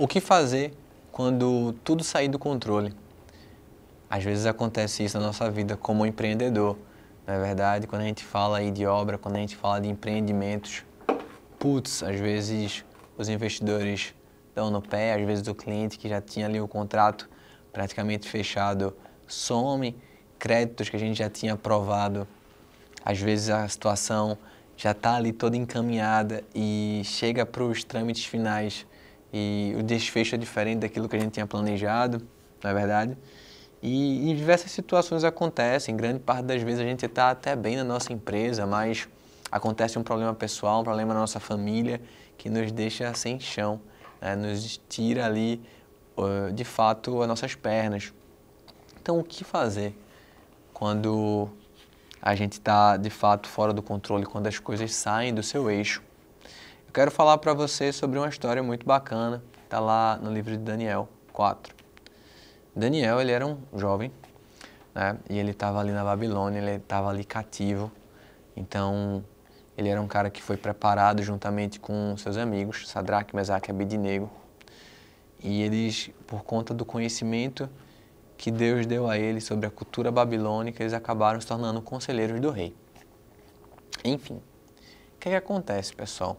O que fazer quando tudo sair do controle? Às vezes acontece isso na nossa vida como empreendedor, não é verdade? Quando a gente fala aí de obra, quando a gente fala de empreendimentos, putz, às vezes os investidores dão no pé, às vezes o cliente que já tinha ali o contrato praticamente fechado some, créditos que a gente já tinha aprovado, às vezes a situação já está ali toda encaminhada e chega para os trâmites finais e o desfecho é diferente daquilo que a gente tinha planejado, não é verdade? E, e diversas situações acontecem, grande parte das vezes a gente está até bem na nossa empresa, mas acontece um problema pessoal, um problema na nossa família que nos deixa sem chão, né? nos tira ali de fato as nossas pernas. Então, o que fazer quando a gente está de fato fora do controle, quando as coisas saem do seu eixo? Eu quero falar para você sobre uma história muito bacana, está lá no livro de Daniel 4. Daniel, ele era um jovem, né? E ele estava ali na Babilônia, ele estava ali cativo. Então, ele era um cara que foi preparado juntamente com seus amigos, Sadraque, Mesaque e Abednego. E eles, por conta do conhecimento que Deus deu a eles sobre a cultura babilônica, eles acabaram se tornando conselheiros do rei. Enfim, o que, é que acontece, pessoal?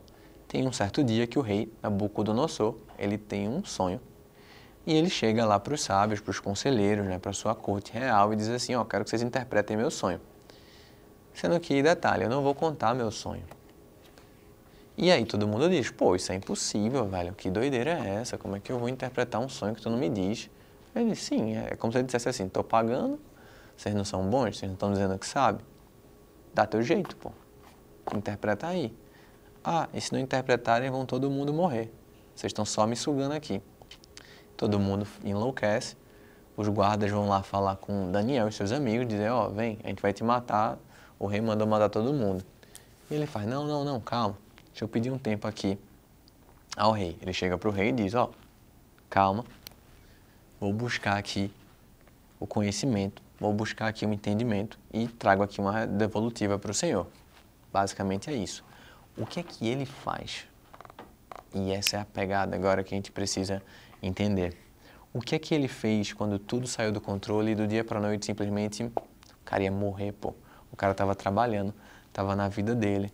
Tem um certo dia que o rei Nabucodonosor, ele tem um sonho e ele chega lá para os sábios, para os conselheiros, né, para sua corte real e diz assim, ó, quero que vocês interpretem meu sonho. Sendo que, detalhe, eu não vou contar meu sonho. E aí todo mundo diz, pô, isso é impossível, velho, que doideira é essa? Como é que eu vou interpretar um sonho que tu não me diz? Ele, sim, é, é como se ele dissesse assim, tô pagando, vocês não são bons, vocês não estão dizendo que sabe. Dá teu jeito, pô. Interpreta aí. Ah, e se não interpretarem, vão todo mundo morrer. Vocês estão só me sugando aqui. Todo hum. mundo enlouquece. Os guardas vão lá falar com Daniel e seus amigos, dizer, ó, oh, vem, a gente vai te matar. O rei mandou matar todo mundo. E ele faz, não, não, não, calma. Deixa eu pedir um tempo aqui ao rei. Ele chega para o rei e diz, ó, oh, calma. Vou buscar aqui o conhecimento, vou buscar aqui o um entendimento e trago aqui uma devolutiva para o Senhor. Basicamente é isso o que é que ele faz? E essa é a pegada agora que a gente precisa entender. O que é que ele fez quando tudo saiu do controle e do dia para noite simplesmente o cara ia morrer, pô. O cara estava trabalhando, estava na vida dele,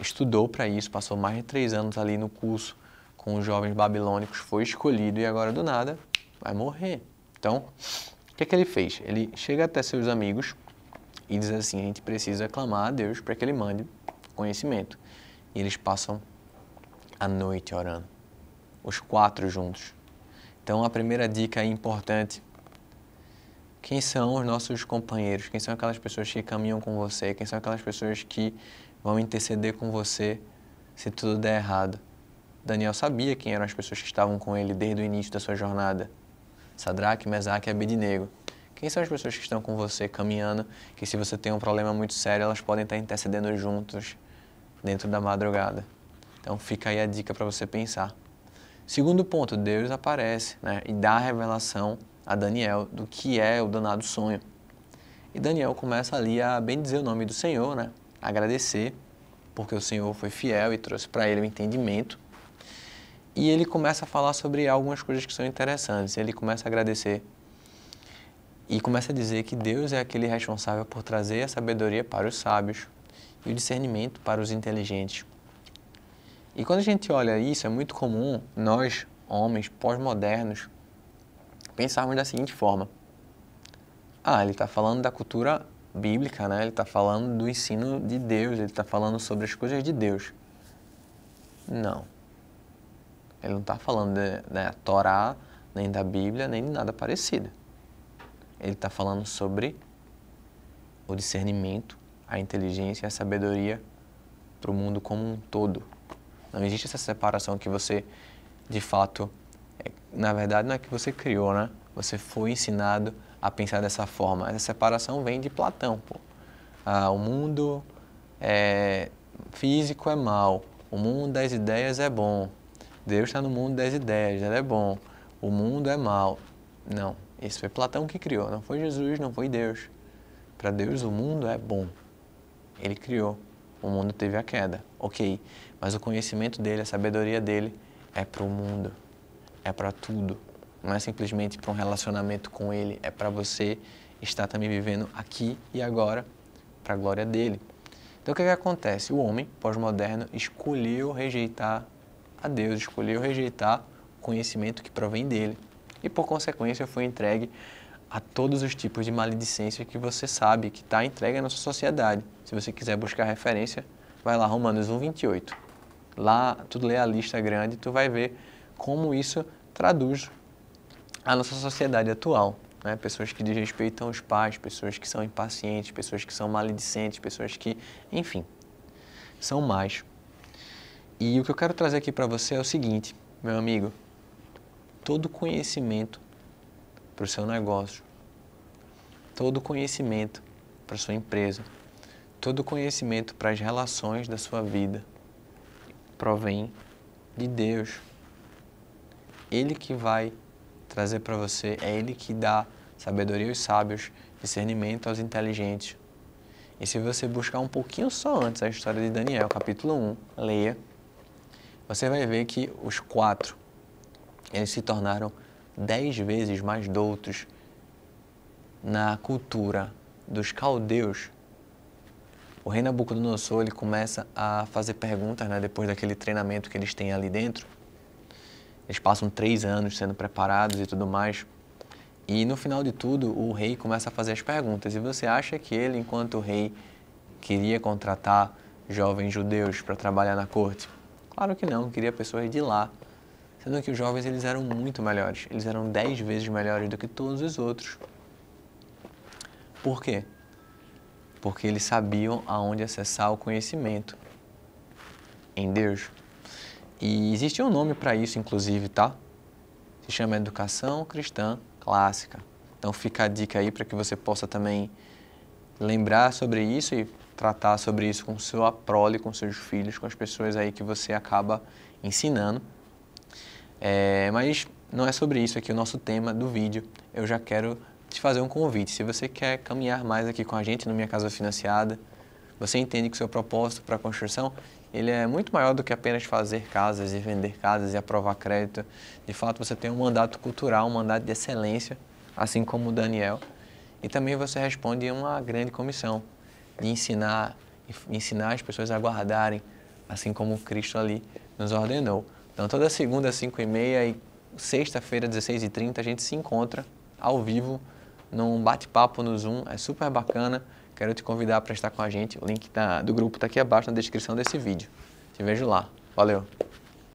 estudou para isso, passou mais de três anos ali no curso com os jovens babilônicos, foi escolhido e agora do nada vai morrer. Então, o que é que ele fez? Ele chega até seus amigos e diz assim: a gente precisa clamar a Deus para que ele mande conhecimento. E eles passam a noite orando, os quatro juntos. Então, a primeira dica é importante: quem são os nossos companheiros? Quem são aquelas pessoas que caminham com você? Quem são aquelas pessoas que vão interceder com você se tudo der errado? Daniel sabia quem eram as pessoas que estavam com ele desde o início da sua jornada. Sadraque, Mesaque e Abednego. Quem são as pessoas que estão com você caminhando, que se você tem um problema muito sério, elas podem estar intercedendo juntos dentro da madrugada. Então fica aí a dica para você pensar. Segundo ponto, Deus aparece né, e dá a revelação a Daniel do que é o danado sonho. E Daniel começa ali a bendizer o nome do Senhor, né, agradecer, porque o Senhor foi fiel e trouxe para ele o entendimento. E ele começa a falar sobre algumas coisas que são interessantes. Ele começa a agradecer e começa a dizer que Deus é aquele responsável por trazer a sabedoria para os sábios, e o discernimento para os inteligentes. E quando a gente olha isso, é muito comum nós, homens pós-modernos, pensarmos da seguinte forma: ah, ele está falando da cultura bíblica, né? ele está falando do ensino de Deus, ele está falando sobre as coisas de Deus. Não. Ele não está falando da né, Torá, nem da Bíblia, nem de nada parecido. Ele está falando sobre o discernimento a inteligência e a sabedoria para o mundo como um todo. Não existe essa separação que você, de fato, é, na verdade não é que você criou, né? Você foi ensinado a pensar dessa forma. Essa separação vem de Platão. Pô. Ah, o mundo é, físico é mal, o mundo das ideias é bom. Deus está no mundo das ideias, ele é bom. O mundo é mal. Não, isso foi Platão que criou, não foi Jesus, não foi Deus. Para Deus o mundo é bom. Ele criou. O mundo teve a queda, ok. Mas o conhecimento dele, a sabedoria dele é para o mundo, é para tudo. Não é simplesmente para um relacionamento com ele, é para você estar também vivendo aqui e agora para a glória dele. Então o que, que acontece? O homem pós-moderno escolheu rejeitar a Deus, escolheu rejeitar o conhecimento que provém dele e por consequência foi entregue a todos os tipos de maledicência que você sabe que está entregue à nossa sociedade. Se você quiser buscar referência, vai lá Romanos 1:28. Lá tu lê a lista grande, tu vai ver como isso traduz a nossa sociedade atual. Né? Pessoas que desrespeitam os pais, pessoas que são impacientes, pessoas que são maledicentes, pessoas que, enfim, são mais. E o que eu quero trazer aqui para você é o seguinte, meu amigo: todo conhecimento para o seu negócio, todo o conhecimento para sua empresa, todo o conhecimento para as relações da sua vida provém de Deus. Ele que vai trazer para você, é Ele que dá sabedoria aos sábios, discernimento aos inteligentes. E se você buscar um pouquinho só antes a história de Daniel, capítulo 1, leia, você vai ver que os quatro, eles se tornaram dez vezes mais doutos na cultura dos caldeus, o rei Nabucodonosor ele começa a fazer perguntas né, depois daquele treinamento que eles têm ali dentro. Eles passam três anos sendo preparados e tudo mais. E no final de tudo, o rei começa a fazer as perguntas. E você acha que ele, enquanto rei, queria contratar jovens judeus para trabalhar na corte? Claro que não, queria pessoas de lá sendo que os jovens eles eram muito melhores, eles eram dez vezes melhores do que todos os outros. Por quê? Porque eles sabiam aonde acessar o conhecimento em Deus. E existe um nome para isso, inclusive, tá? Se chama Educação Cristã Clássica. Então fica a dica aí para que você possa também lembrar sobre isso e tratar sobre isso com sua seu aprole, com seus filhos, com as pessoas aí que você acaba ensinando é, mas não é sobre isso aqui o nosso tema do vídeo. Eu já quero te fazer um convite. Se você quer caminhar mais aqui com a gente no Minha Casa Financiada, você entende que o seu propósito para a construção ele é muito maior do que apenas fazer casas e vender casas e aprovar crédito. De fato, você tem um mandato cultural, um mandato de excelência, assim como o Daniel. E também você responde a uma grande comissão de ensinar, ensinar as pessoas a guardarem, assim como Cristo ali nos ordenou. Então, toda segunda, 5 e meia e sexta-feira, 16 e 30 a gente se encontra ao vivo num bate-papo no Zoom. É super bacana. Quero te convidar para estar com a gente. O link da, do grupo está aqui abaixo na descrição desse vídeo. Te vejo lá. Valeu!